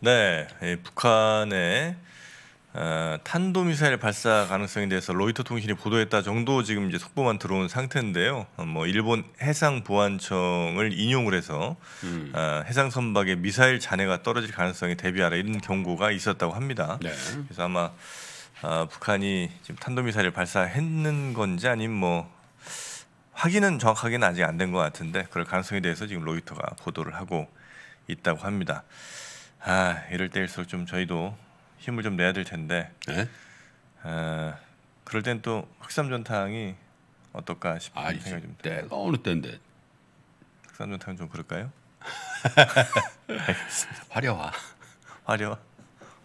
네, 예, 북한의 어, 탄도미사일 발사 가능성에 대해서 로이터 통신이 보도했다 정도 지금 이제 속보만 들어온 상태인데요. 어, 뭐 일본 해상 보안청을 인용을 해서 음. 어, 해상 선박에 미사일 잔해가 떨어질 가능성에 대비하라 이런 경고가 있었다고 합니다. 네. 그래서 아마 어, 북한이 지금 탄도미사일 발사했는 건지 아니면 뭐 확인은 정확하게는 아직 안 된 것 같은데 그럴 가능성에 대해서 지금 로이터가 보도를 하고 있다고 합니다. 아 이럴 때일수록 좀 저희도 힘을 좀 내야 될 텐데 네? 어, 그럴 땐 또 흑삼전탕이 어떨까 싶은 아, 생각이 듭니다. 때가 어느 때인데 흑삼전탕은 좀 그럴까요? 화려화 화려화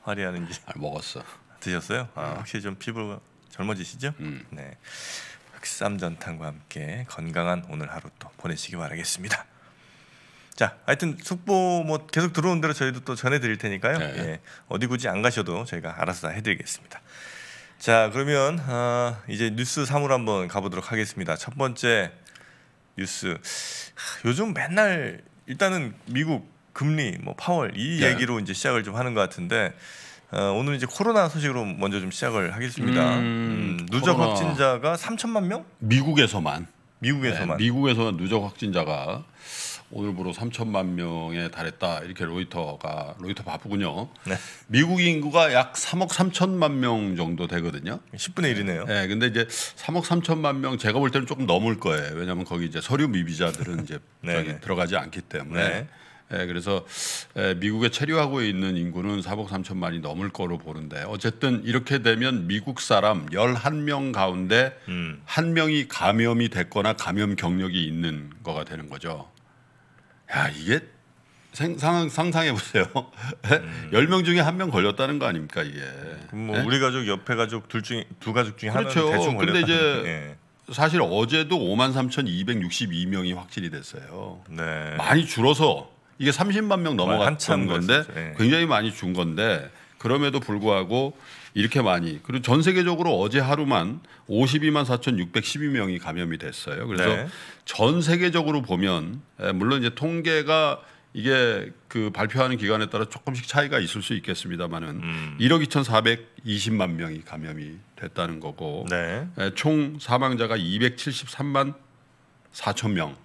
화려하는지 잘 아, 먹었어 드셨어요? 아, 어. 확실히 좀 피부가 젊어지시죠? 음. 네 흑삼전탕과 함께 건강한 오늘 하루 또 보내시기 바라겠습니다. 자, 하여튼 숙보 뭐 계속 들어온 대로 저희도 또 전해드릴 테니까요. 네, 네. 예, 어디 굳이 안 가셔도 저희가 알아서 다 해드리겠습니다. 자, 그러면 어, 이제 뉴스 3을 한번 가보도록 하겠습니다. 첫 번째 뉴스. 요즘 맨날 일단은 미국 금리, 뭐 파월 이 네. 얘기로 이제 시작을 좀 하는 것 같은데 어, 오늘 이제 코로나 소식으로 먼저 좀 시작을 하겠습니다. 음, 음, 누적 코로나. 확진자가 3천만 명? 미국에서만. 미국에서만. 네, 미국에서 만 누적 확진자가 오늘부로 3천만 명에 달했다 이렇게 로이터가 로이터 바쁘군요. 네. 미국 인구가 약 3억 3천만 명 정도 되거든요. 10분의 1이네요. 네, 근데 이제 3억 3천만 명 제가 볼 때는 조금 넘을 거예요. 왜냐하면 거기 이제 서류 미비자들은 이제 네, 저 네. 들어가지 않기 때문에. 네. 예, 그래서 미국에 체류하고 있는 인구는 4억 3천만이 넘을 거로 보는데 어쨌든 이렇게 되면 미국 사람 11명 가운데 음. 1명이 감염이 됐거나 감염 경력이 있는 거가 되는 거죠. 야 이게 상상 상상해 보세요. 1 0명 음. 중에 한 명 걸렸다는 거 아닙니까 이게. 뭐 네? 우리 가족 옆에 가족 둘 중에 두 가족 중에 그렇죠. 하나는 대충 걸렸다. 근데 이제 네. 사실 어제도 53,262명이 확진이 됐어요. 네. 많이 줄어서 이게 30만 명 넘어갔던 건데 네. 굉장히 많이 준 건데 그럼에도 불구하고 이렇게 많이 그리고 전 세계적으로 어제 하루만 52만 4,612명이 감염이 됐어요. 그래서 네. 전 세계적으로 보면 예, 물론 이제 통계가 이게 그 발표하는 기간에 따라 조금씩 차이가 있을 수 있겠습니다만은 음. 1억 2,420만 명이 감염이 됐다는 거고 네. 예, 총 사망자가 273만 4천 명.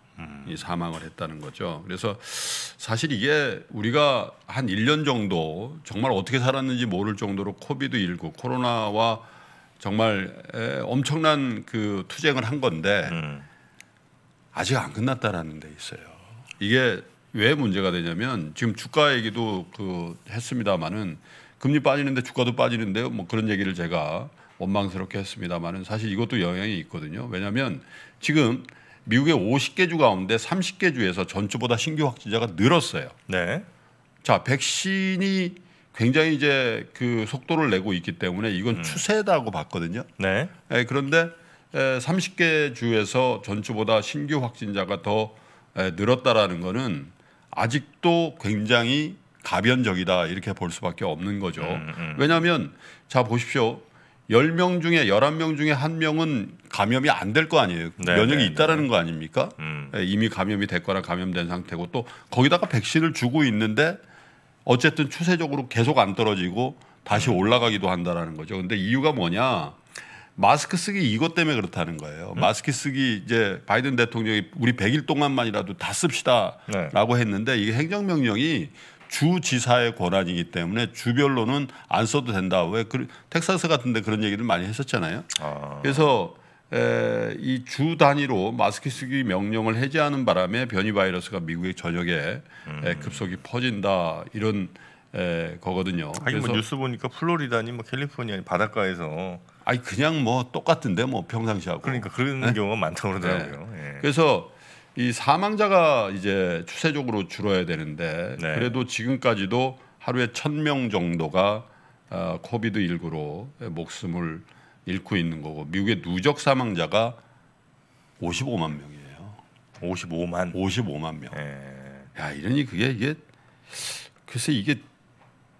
이 사망을 했다는 거죠. 그래서 사실 이게 우리가 한 1년 정도 정말 어떻게 살았는지 모를 정도로 코비드 19 코로나와 정말 엄청난 그 투쟁을 한 건데 음. 아직 안 끝났다라는 데 있어요. 이게 왜 문제가 되냐면 지금 주가 얘기도 그 했습니다마는 금리 빠지는데 주가도 빠지는데 뭐 그런 얘기를 제가 원망스럽게 했습니다마는 사실 이것도 영향이 있거든요. 왜냐하면 지금 미국의 50개 주 가운데 30개 주에서 전주보다 신규 확진자가 늘었어요. 네. 자, 백신이 굉장히 이제 그 속도를 내고 있기 때문에 이건 음. 추세다고 봤거든요. 네. 예, 그런데 30개 주에서 전주보다 신규 확진자가 더 늘었다라는 거는 아직도 굉장히 가변적이다 이렇게 볼 수밖에 없는 거죠. 음, 음. 왜냐하면 자 보십시오. 열명 중에 열한 명 중에 한명은 감염이 안 될 거 아니에요. 네, 면역이 네, 있다라는 네. 거 아닙니까? 음. 예, 이미 감염이 됐거나 감염된 상태고 또 거기다가 백신을 주고 있는데 어쨌든 추세적으로 계속 안 떨어지고 다시 음. 올라가기도 한다라는 거죠. 근데 이유가 뭐냐? 마스크 쓰기 이것 때문에 그렇다는 거예요. 음? 마스크 쓰기 이제 바이든 대통령이 우리 100일 동안만이라도 다 씁시다라고 네. 했는데 이게 행정명령이 주지사의 권한이기 때문에 주별로는 안 써도 된다. 왜 그, 텍사스 같은데 그런 얘기를 많이 했었잖아요. 아. 그래서 에, 이주 단위로 마스크 쓰기 명령을 해제하는 바람에 변이 바이러스가 미국의 전역에 음. 에, 급속히 퍼진다 이런 에, 거거든요. 아니 뭐 뉴스 보니까 플로리다니 뭐 캘리포니아 바닷가에서 아니 그냥 뭐 똑같은데 뭐 평상시하고 그러니까 그런 네? 경우가 많다고 그러더라고요. 네. 예. 그래서 이 사망자가 이제 추세적으로 줄어야 되는데 네. 그래도 지금까지도 하루에 천명 정도가 어, 코비드 19로 목숨을 잃고 있는 거고 미국의 누적 사망자가 55만 명이에요. 55만 55만 명. 네. 야 이러니 그게 이게 글쎄 이게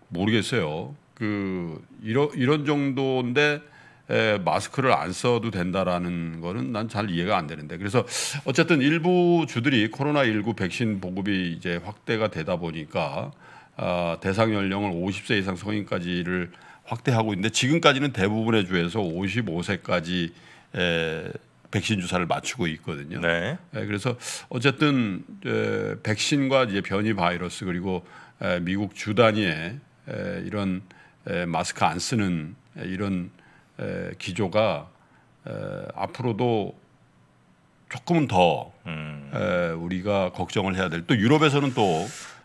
모르겠어요. 그 이런 이런 정도인데 에, 마스크를 안 써도 된다라는 거는 난 잘 이해가 안 되는데 그래서 어쨌든 일부 주들이 코로나 19 백신 보급이 이제 확대가 되다 보니까 아, 대상 연령을 50세 이상 성인까지를 확대하고 있는데 지금까지는 대부분의 주에서 55세까지 에, 백신 주사를 맞추고 있거든요. 네. 에, 그래서 어쨌든 에, 백신과 이제 변이 바이러스 그리고 에, 미국 주 단위의 에, 이런 에, 마스크 안 쓰는 에, 이런 기조가 앞으로도 조금은 더 음. 우리가 걱정을 해야 될 또 유럽에서는 또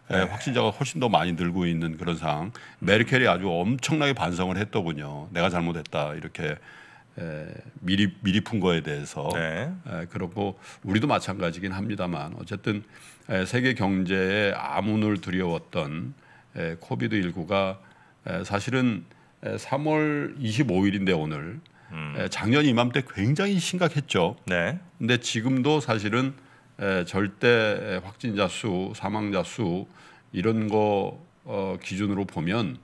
네. 확진자가 훨씬 더 많이 늘고 있는 그런 상황. 메르켈이 아주 엄청나게 반성을 했더군요. 내가 잘못했다 이렇게 에, 미리 미리 푼 거에 대해서. 네. 에, 그렇고 우리도 마찬가지긴 합니다만 어쨌든 에, 세계 경제에 암운을 두려웠던 에, 코비드 19가 에, 사실은 3월 25일인데 오늘 음. 작년 이맘때 굉장히 심각했죠. 네. 근데 지금도 사실은 절대 확진자 수, 사망자 수 이런 거 어, 기준으로 보면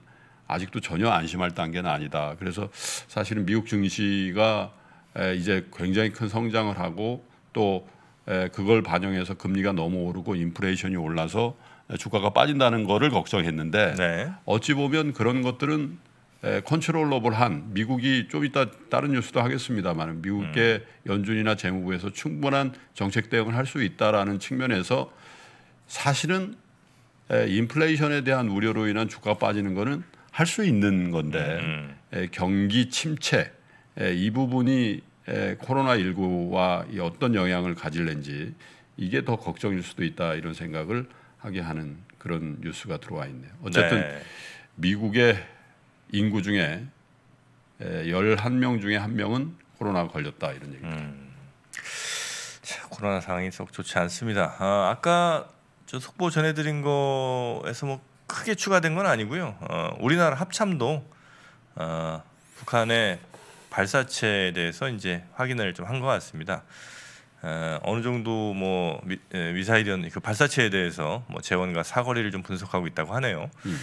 아직도 전혀 안심할 단계는 아니다. 그래서 사실은 미국 증시가 이제 굉장히 큰 성장을 하고 또 그걸 반영해서 금리가 너무 오르고 인플레이션이 올라서 주가가 빠진다는 거를 걱정했는데 네. 어찌 보면 그런 것들은 컨트롤러블한 미국이 좀 이따 다른 뉴스도 하겠습니다만 미국의 음. 연준이나 재무부에서 충분한 정책 대응을 할 수 있다라는 측면에서 사실은 에, 인플레이션에 대한 우려로 인한 주가 빠지는 거는 할 수 있는 건데 음. 경기 침체 에, 이 부분이 에, 코로나19와 이 어떤 영향을 가질는지 이게 더 걱정일 수도 있다 이런 생각을 하게 하는 그런 뉴스가 들어와 있네요. 어쨌든 네. 미국의 인구 중에 11명 중에 한 명은 코로나가 걸렸다 이런 얘기입니다. 음. 코로나 상황이 썩 좋지 않습니다. 아, 아까 저 속보 전해드린 거에서 뭐 크게 추가된 건 아니고요. 어, 우리나라 합참도 어, 북한의 발사체에 대해서 이제 확인을 좀한것 같습니다. 어, 어느 정도 뭐 미, 사일이었는그 발사체에 대해서 뭐 재원과 사거리를 좀 분석하고 있다고 하네요. 음.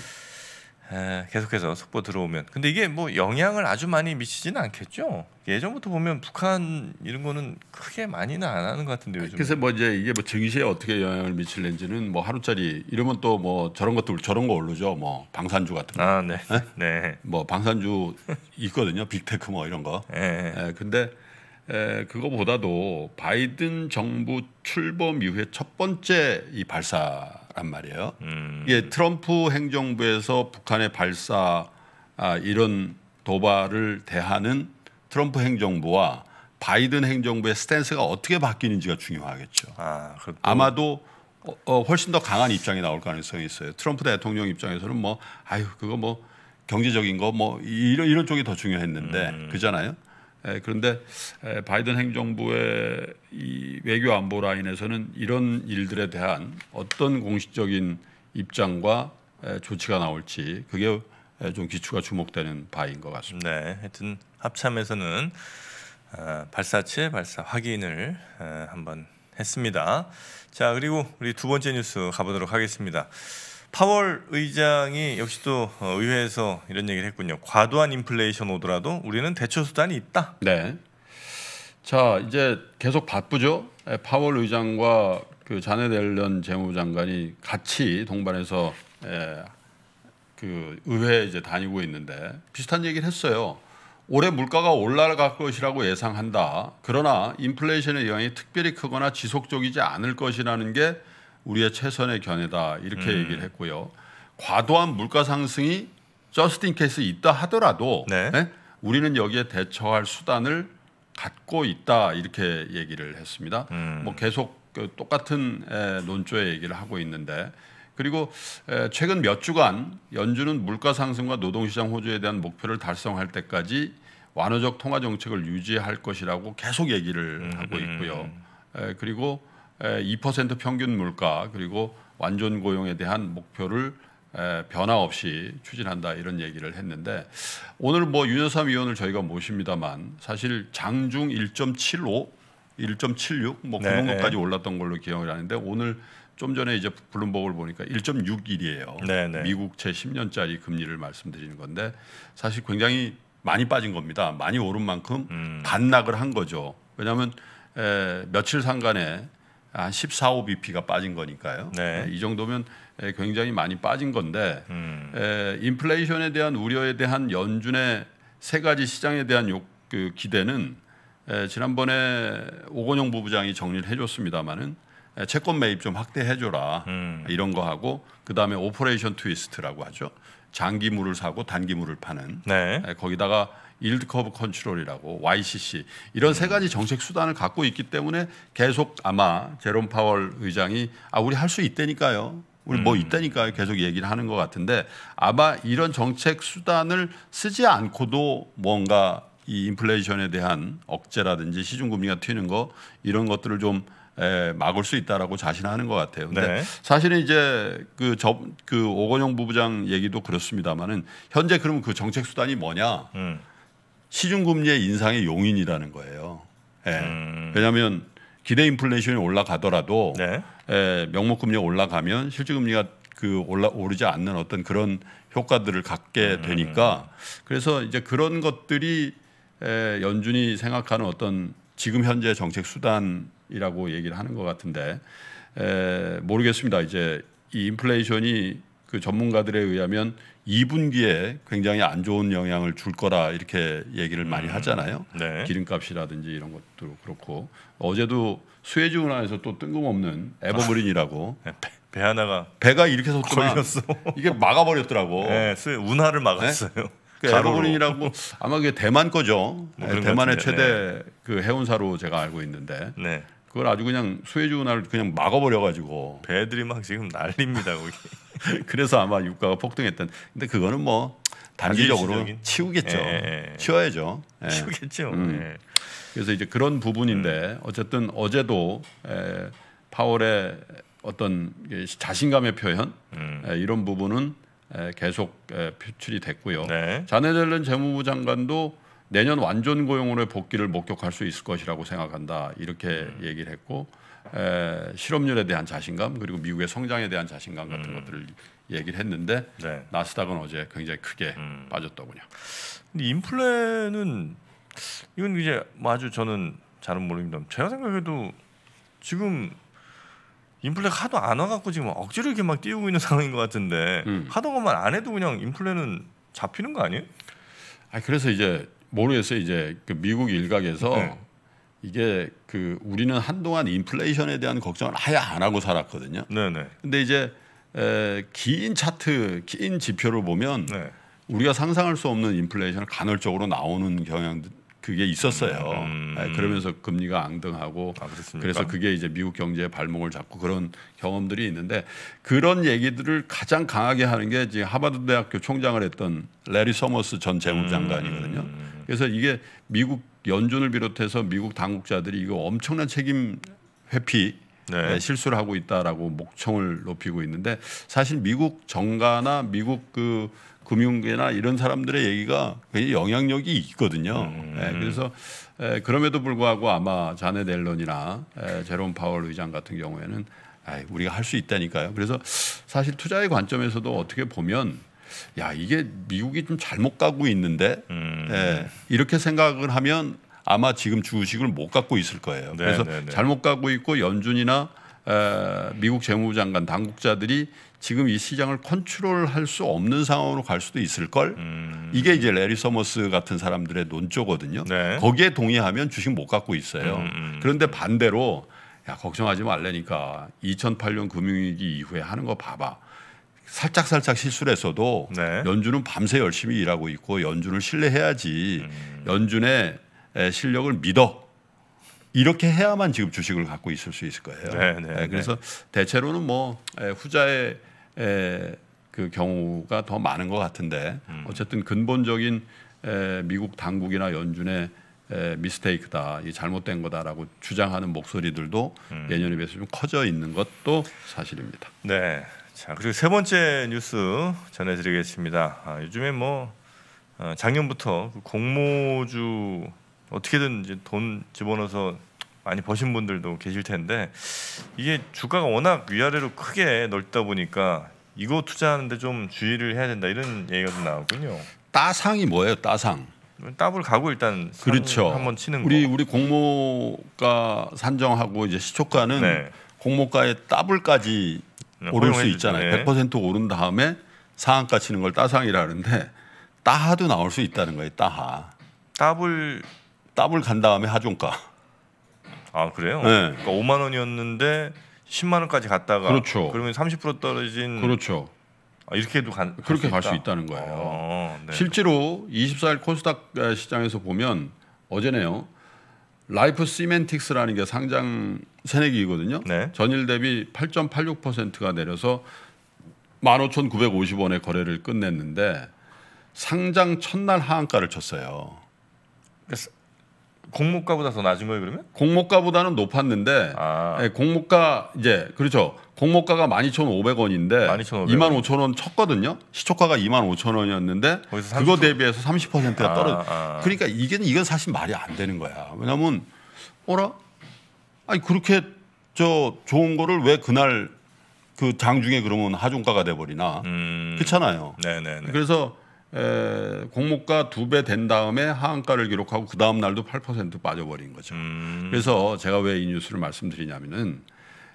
예, 계속해서 속보 들어오면 근데 이게 뭐 영향을 아주 많이 미치지는 않겠죠. 예전부터 보면 북한 이런 거는 크게 많이는 안 하는 것 같은데 요 그래서 뭐 이제 이게 뭐 증시에 어떻게 영향을 미칠는지는 뭐 하루짜리 이러면 또 뭐 저런 것들 저런 거올르죠뭐 방산주 같은 거. 아 네. 네. 네. 뭐 방산주 있거든요. 빅테크 뭐 이런 거. 네. 예. 에, 근데 에, 그거보다도 바이든 정부 출범 이후에 첫 번째 이 발사 란 말이에요. 음. 예, 트럼프 행정부에서 북한의 발사 아, 이런 도발을 대하는 트럼프 행정부와 바이든 행정부의 스탠스가 어떻게 바뀌는지가 중요하겠죠. 아, 그렇 아마도 어, 어, 훨씬 더 강한 입장이 나올 가능성이 있어요. 트럼프 대통령 입장에서는 뭐 아유 그거 뭐 경제적인 거 뭐 이런 이런 쪽이 더 중요했는데 음. 그잖아요. 에, 예, 그런데 에, 바이든 행정부의 이 외교 안보 라인에서는 이런 일들에 대한 어떤 공식적인 입장과 조치가 나올지 그게 좀 기초가 주목되는 바인 것 같습니다. 네, 하여튼 합참에서는 아, 발사체 발사 확인을 한번 했습니다. 자 그리고 우리 두 번째 뉴스 가보도록 하겠습니다. 파월 의장이 역시 또 어, 의회에서 이런 얘기를 했군요. 과도한 인플레이션 오더라도 우리는 대처 수단이 있다. 네. 자 이제 계속 바쁘죠. 예, 파월 의장과 그 자네 델런 재무장관이 같이 동반해서 예, 그 의회 이제 다니고 있는데 비슷한 얘기를 했어요. 올해 물가가 올라갈 것이라고 예상한다. 그러나 인플레이션의 영향이 특별히 크거나 지속적이지 않을 것이라는 게 우리의 최선의 견해다 이렇게 음. 얘기를 했고요. 과도한 물가 상승이 저스틴 케이스 있다 하더라도 네. 네? 우리는 여기에 대처할 수단을 갖고 있다 이렇게 얘기를 했습니다. 음. 뭐 계속 그 똑같은 논조의 얘기를 하고 있는데 그리고 최근 몇 주간 연준은 물가 상승과 노동시장 호조에 대한 목표를 달성할 때까지 완호적 통화 정책을 유지할 것이라고 계속 얘기를 음, 하고 음, 있고요. 음. 그리고 2% 평균 물가 그리고 완전 고용에 대한 목표를 변화 없이 추진한다 이런 얘기를 했는데 오늘 뭐 윤여삼 위원을 저희가 모십니다만 사실 장중 1.75, 1.76뭐 네, 그런 것까지 올랐던 걸로 기억을 하는데 오늘 좀 전에 이제 블룸버그를 보니까 1.61이에요. 네, 네. 미국 제 10년짜리 금리를 말씀드리는 건데 사실 굉장히 많이 빠진 겁니다. 많이 오른 만큼 음. 반락을 한 거죠. 왜냐하면 에, 며칠 상간에 한 아, 14OBP가 빠진 거니까요. 네. 예, 이 정도면 예, 굉장히 많이 빠진 건데 음. 에, 예, 인플레이션에 대한 우려에 대한 연준의 세 가지 시장에 대한 욕, 그 기대는 에, 지난번에 오건영 부부장이 정리를 해줬습니다마는 에, 채권 매입 좀 확대해줘라 음. 이런 거 하고 그 다음에 오퍼레이션 트위스트라고 하죠. 장기물을 사고 단기물을 파는 네. 거기다가 일드 커브 컨트롤이라고 YCC 이런 음. 세 가지 정책 수단을 갖고 있기 때문에 계속 아마 제롬 파월 의장이 아 우리 할 수 있다니까요. 우리 뭐 음. 있다니까요. 계속 얘기를 하는 것 같은데 아마 이런 정책 수단을 쓰지 않고도 뭔가 이 인플레이션에 대한 억제라든지 시중 금리가 튀는 거 이런 것들을 좀 에, 예, 막을 수 있다라고 자신하는 것 같아요. 근데 네. 사실은 이제 그 저 그 오건영 부부장 얘기도 그렇습니다만은 현재 그러면 그 정책 수단이 뭐냐? 음. 시중금리의 인상의 용인이라는 거예요. 예. 음. 왜냐하면 기대 인플레이션이 올라가더라도 네. 예, 명목금리가 올라가면 실질금리가 그 올라 오르지 않는 어떤 그런 효과들을 갖게 음, 음, 음. 되니까 그래서 이제 그런 것들이 에, 예, 연준이 생각하는 어떤 지금 현재 정책 수단 이라고 얘기를 하는 것 같은데 에, 모르겠습니다. 이제 이 인플레이션이 그 전문가들에 의하면 2분기에 굉장히 안 좋은 영향을 줄 거라 이렇게 얘기를 많이 음, 하잖아요. 네. 기름값이라든지 이런 것도 그렇고 어제도 수에즈 운하에서 또 뜬금없는 아, 에버그린이라고 네, 배, 배, 하나가 배가 이렇게 섰더어 이게 막아버렸더라고. 네, 운하를 네? 막았어요. 네? 그 에버그린이라고 아마 그게 대만 거죠. 뭐 네, 대만의 최대 네. 그 해운사로 제가 알고 있는데 그걸 아주 그냥 수혜주나를 그냥 막아버려가지고 배들이 막 지금 난립니다 거기. 그래서 아마 유가가 폭등했던. 근데 그거는 뭐 단기적으로 치우겠죠. 예, 예, 예. 치워야죠. 예. 치우겠죠. 음. 예. 그래서 이제 그런 부분인데 음. 어쨌든 어제도 에, 예, 파월의 어떤 자신감의 표현 음. 에, 이런 부분은 에, 계속 에, 표출이 됐고요. 네. 자네델른 재무부 장관도 내년 완전 고용으로의 복귀를 목격할 수 있을 것이라고 생각한다 이렇게 음. 얘기를 했고 에, 실업률에 대한 자신감 그리고 미국의 성장에 대한 자신감 같은 음. 것들을 얘기를 했는데 네. 나스닥은 어제 굉장히 크게 음. 빠졌더군요. 근데 인플레는 이건 이제 뭐 아주 저는 잘은 모릅니다 제가 생각해도 지금 인플레 가 하도 안 와갖고 지금 억지로 이렇게 막 띄우고 있는 상황인 것 같은데 음. 하도 것만 안 해도 그냥 인플레는 잡히는 거 아니에요? 아 그래서 이제 모르겠어요. 이제 그 미국 일각에서 네. 이게 그 우리는 한동안 인플레이션에 대한 걱정을 아예 안 하고 살았거든요. 네네. 네. 근데 이제 에, 긴 차트, 긴 지표를 보면 네. 우리가 상상할 수 없는 인플레이션을 간헐적으로 나오는 경향 그게 있었어요. 음. 네, 그러면서 금리가 앙등하고 아, 그래서 그게 이제 미국 경제의 발목을 잡고 그런 경험들이 있는데 그런 얘기들을 가장 강하게 하는 게 지금 하버드 대학교 총장을 했던 레리 서머스 전 재무장관이거든요. 음. 그래서 이게 미국 연준을 비롯해서 미국 당국자들이 이거 엄청난 책임 회피 네, 네. 실수를 하고 있다라고 목청을 높이고 있는데 사실 미국 정가나 미국 그 금융계나 이런 사람들의 얘기가 굉장히 영향력이 있거든요. 음. 예, 그래서 에, 그럼에도 불구하고 아마 자네 델론이나 예, 제롬 파월 의장 같은 경우에는 아이, 우리가 할 수 있다니까요. 그래서 사실 투자의 관점에서도 어떻게 보면 야 이게 미국이 좀 잘못 가고 있는데 음. 예, 이렇게 생각을 하면 아마 지금 주식을 못 갖고 있을 거예요. 네, 그래서 네, 네. 잘못 갖고 있고 연준이나 에, 미국 재무 장관 당국자들이 지금 이 시장을 컨트롤할 수 없는 상황으로 갈 수도 있을 걸. 음. 이게 이제 레리 서머스 같은 사람들의 논조거든요. 네. 거기에 동의하면 주식 못 갖고 있어요. 음. 음, 음. 그런데 반대로 야 걱정하지 말라니까 2008년 금융위기 이후에 하는 거 봐봐. 살짝 살짝 실수를 했어도 네. 연준은 밤새 열심히 일하고 있고 연준을 신뢰해야지. 음. 연준의 실력을 믿어. 이렇게 해야만 지금 주식을 갖고 있을 수 있을 거예요. 네네, 네, 네. 그래서 대체로는 뭐 후자의 그 경우가 더 많은 것 같은데 음. 어쨌든 근본적인 미국 당국이나 연준의 미스테이크다, 이 잘못된 거다라고 주장하는 목소리들도 음. 예년에 비해서 좀 커져 있는 것도 사실입니다. 네. 자 그리고 세 번째 뉴스 전해드리겠습니다. 아, 요즘에 뭐 어, 작년부터 그 공모주 어떻게든 이제 돈 집어넣어서 많이 버신 분들도 계실 텐데 이게 주가가 워낙 위아래로 크게 넓다 보니까 이거 투자하는데 좀 주의를 해야 된다 이런 얘기가 좀 나오군요. 따상이 뭐예요? 따상. 따블 가고 일단 그렇죠. 한번 치는 우리 거. 우리 공모가 산정하고 이제 시초가는 네. 공모가에 따블까지 네, 오를 수 있잖아요. 네. 100% 오른 다음에 상한가 치는 걸 따상이라는데 하 따하도 나올 수 있다는 거예요. 따하. 따블 땀을 간 다음에 하종가. 아 그래요? 네. 그러니까 5만 원이었는데 10만 원까지 갔다가 그렇죠. 그러면 30% 떨어진 그렇죠. 아, 이렇게도 간, 그렇게 갈 수 있다는 거예요. 아, 네. 실제로 24일 코스닥 아, 시장에서 보면 어제네요. 라이프 시멘틱스라는 게 상장 새내기거든요 네. 전일 대비 8.86%가 내려서 15,950원에 거래를 끝냈는데 상장 첫날 하한가를 쳤어요. 그러니 공모가보다 더 낮은 거예요 그러면? 공모가보다는 높았는데 아. 예, 공모가 이제 그렇죠. 공모가가 12,500원인데 2 5 0 0원2 5 0원 쳤거든요. 시초가가 25,000원이었는데 그거 대비해서 30%가 아, 떨어져. 아, 아. 그러니까 이게 이건 사실 말이 안 되는 거야. 왜냐면 하 어라? 아니 그렇게 저 좋은 거를 왜 그날 그 장중에 그러면 하중가가 돼 버리나. 음. 그렇잖아요. 네네 그래서 에, 공모가 두 배 된 다음에 하한가를 기록하고 그 다음 날도 8% 빠져버린 거죠. 음. 그래서 제가 왜 이 뉴스를 말씀드리냐면은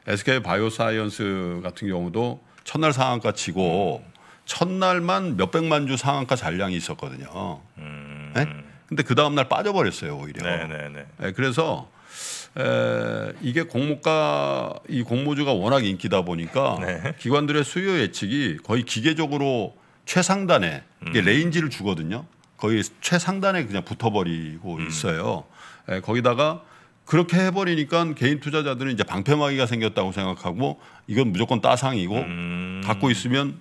SK 바이오사이언스 같은 경우도 첫날 상한가 치고 첫날만 몇백만 주 상한가 잔량이 있었거든요. 음. 네? 근데 그 다음 날 빠져버렸어요 오히려. 네네네. 네, 네. 네, 그래서 에, 이게 공모가 이 공모주가 워낙 인기다 보니까 네. 기관들의 수요 예측이 거의 기계적으로 최상단에 음. 레인지를 주거든요. 거의 최상단에 그냥 붙어버리고 음. 있어요. 예, 거기다가 그렇게 해버리니까 개인 투자자들은 이제 방패막이가 생겼다고 생각하고 이건 무조건 따상이고 음. 갖고 있으면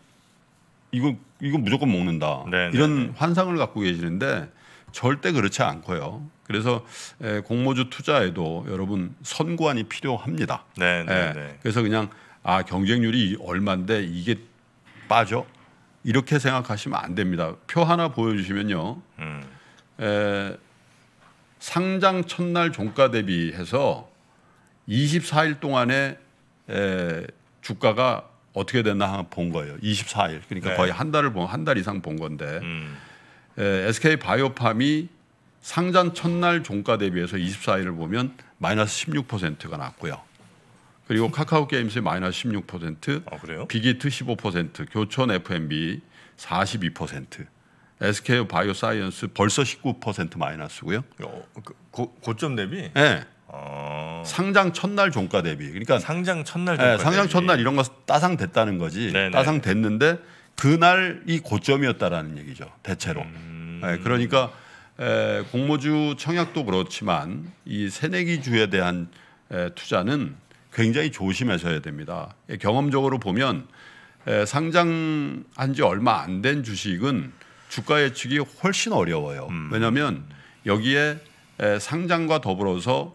이거 이거 무조건 먹는다 네네네. 네, 이런 네. 환상을 갖고 계시는데 절대 그렇지 않고요. 그래서 에, 예, 공모주 투자에도 여러분 선관이 필요합니다. 네, 네 예, 그래서 그냥 아 경쟁률이 얼마인데 이게 빠져 이렇게 생각하시면 안 됩니다. 표 하나 보여주시면요. 음. 에, 상장 첫날 종가 대비해서 24일 동안에 에, 주가가 어떻게 됐나 한번 본 거예요. 24일. 그러니까 네. 거의 한 달을 본, 한달 이상 본 건데 음. 에, SK 바이오팜이 상장 첫날 종가 대비해서 24일을 보면 마이너스 16%가 났고요. 그리고 카카오 게임즈 마이너스 16%, 아, 그래요? 빅히트 15%, 교촌 F&B 42%, SK 바이오 사이언스 벌써 19% 마이너스고요. 어, 그, 고, 고점 대비? 네. 어... 상장 첫날 종가 대비. 그러니까 상장 첫날 예, 종가 네, 상장 대비. 첫날 이런 거 따상 됐다는 거지. 네네. 따상 됐는데 그날이 고점이었다라는 얘기죠. 대체로. 음... 네, 그러니까 에, 공모주 청약도 그렇지만 이 새내기 주에 대한 에, 투자는 굉장히 조심하셔야 됩니다. 예, 경험적으로 보면 상장한 지 얼마 안 된 주식은 주가 예측이 훨씬 어려워요. 음. 왜냐하면 여기에 상장과 더불어서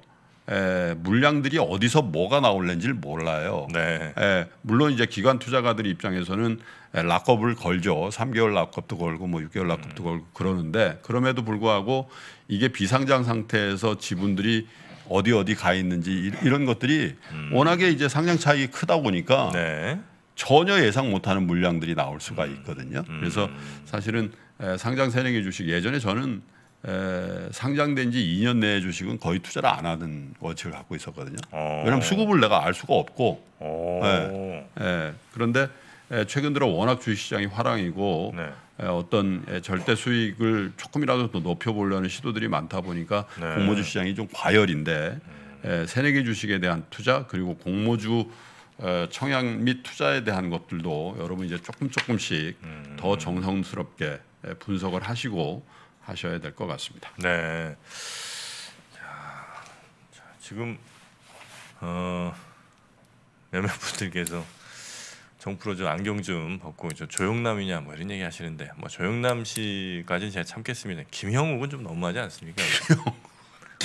물량들이 어디서 뭐가 나올는지를 몰라요. 네. 물론 이제 기관 투자가들 입장에서는 락업을 걸죠. 3개월 락업도 걸고 뭐 6개월 락업도 음. 걸고 그러는데 그럼에도 불구하고 이게 비상장 상태에서 지분들이 어디 어디 가 있는지 이런 것들이 음. 워낙에 이제 상장 차익이 크다 보니까 네. 전혀 예상 못하는 물량들이 나올 수가 음. 있거든요. 음. 그래서 사실은 상장 세력의 주식 예전에 저는 에, 상장된 지 2년 내에 주식은 거의 투자를 안 하는 원칙을 갖고 있었거든요. 오. 어. 왜냐하면 수급을 내가 알 수가 없고. 에, 어. 에, 네. 네. 그런데 에, 최근 들어 워낙 주식시장이 화랑이고 네. 예, 어떤 예, 절대 수익을 조금이라도 더 높여보려는 시도들이 많다 보니까 네. 공모주 시장이 좀 과열인데 음. 예, 새내기 주식에 대한 투자 그리고 공모주 어, 청약 및 투자에 대한 것들도 여러분 이제 조금 조금씩 음. 더 정성스럽게 분석을 하시고 하셔야 될 것 같습니다. 네. 자, 지금 어, 몇몇 분들께서 정프로 좀 안경 좀 벗고 저 조영남이냐 뭐 이런 얘기 하시는데 뭐 조영남 씨까지는 제가 참겠습니다. 김형욱은 좀 너무하지 않습니까?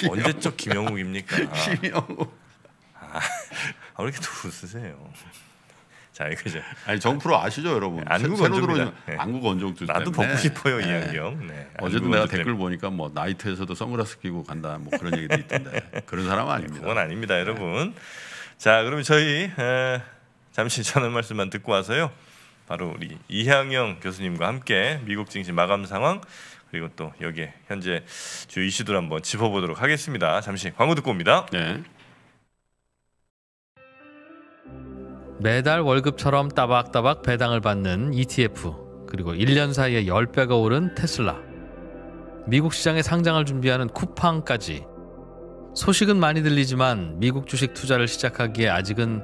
언제적 김형욱입니까 김영욱. 아, 아, 왜 이렇게 또 웃으세요? 자 이거죠. 아니 정프로 아시죠 여러분? 안국 언종입니다. 안국 언종주 나도 벗고 싶어요 이 예. 안경. 네. 네. 어제도 내가 댓글 때문에. 보니까 뭐 나이트에서도 선글라스 끼고 간다 뭐 그런 얘기도 있던데 그런 사람 은 아닙니다. 그건 아닙니다 여러분. 자 그러면 저희. 에... 잠시 전한 말씀만 듣고 와서요. 바로 우리 이향영 교수님과 함께 미국 증시 마감 상황 그리고 또 여기에 현재 주요 이슈들 한번 짚어보도록 하겠습니다. 잠시 광고 듣고 옵니다. 네. 매달 월급처럼 따박따박 배당을 받는 ETF 그리고 1년 사이에 10배가 오른 테슬라 미국 시장에 상장을 준비하는 쿠팡까지 소식은 많이 들리지만 미국 주식 투자를 시작하기에 아직은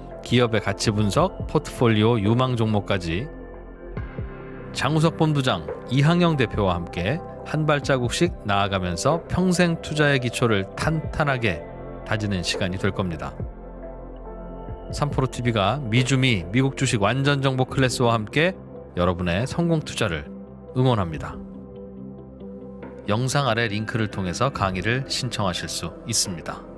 기업의 가치 분석, 포트폴리오 유망 종목까지 장우석 본부장, 이항영 대표와 함께 한 발자국씩 나아가면서 평생 투자의 기초를 탄탄하게 다지는 시간이 될 겁니다. 3프로TV가 미주미 미국 주식 완전 정보 클래스와 함께 여러분의 성공 투자를 응원합니다. 영상 아래 링크를 통해서 강의를 신청하실 수 있습니다.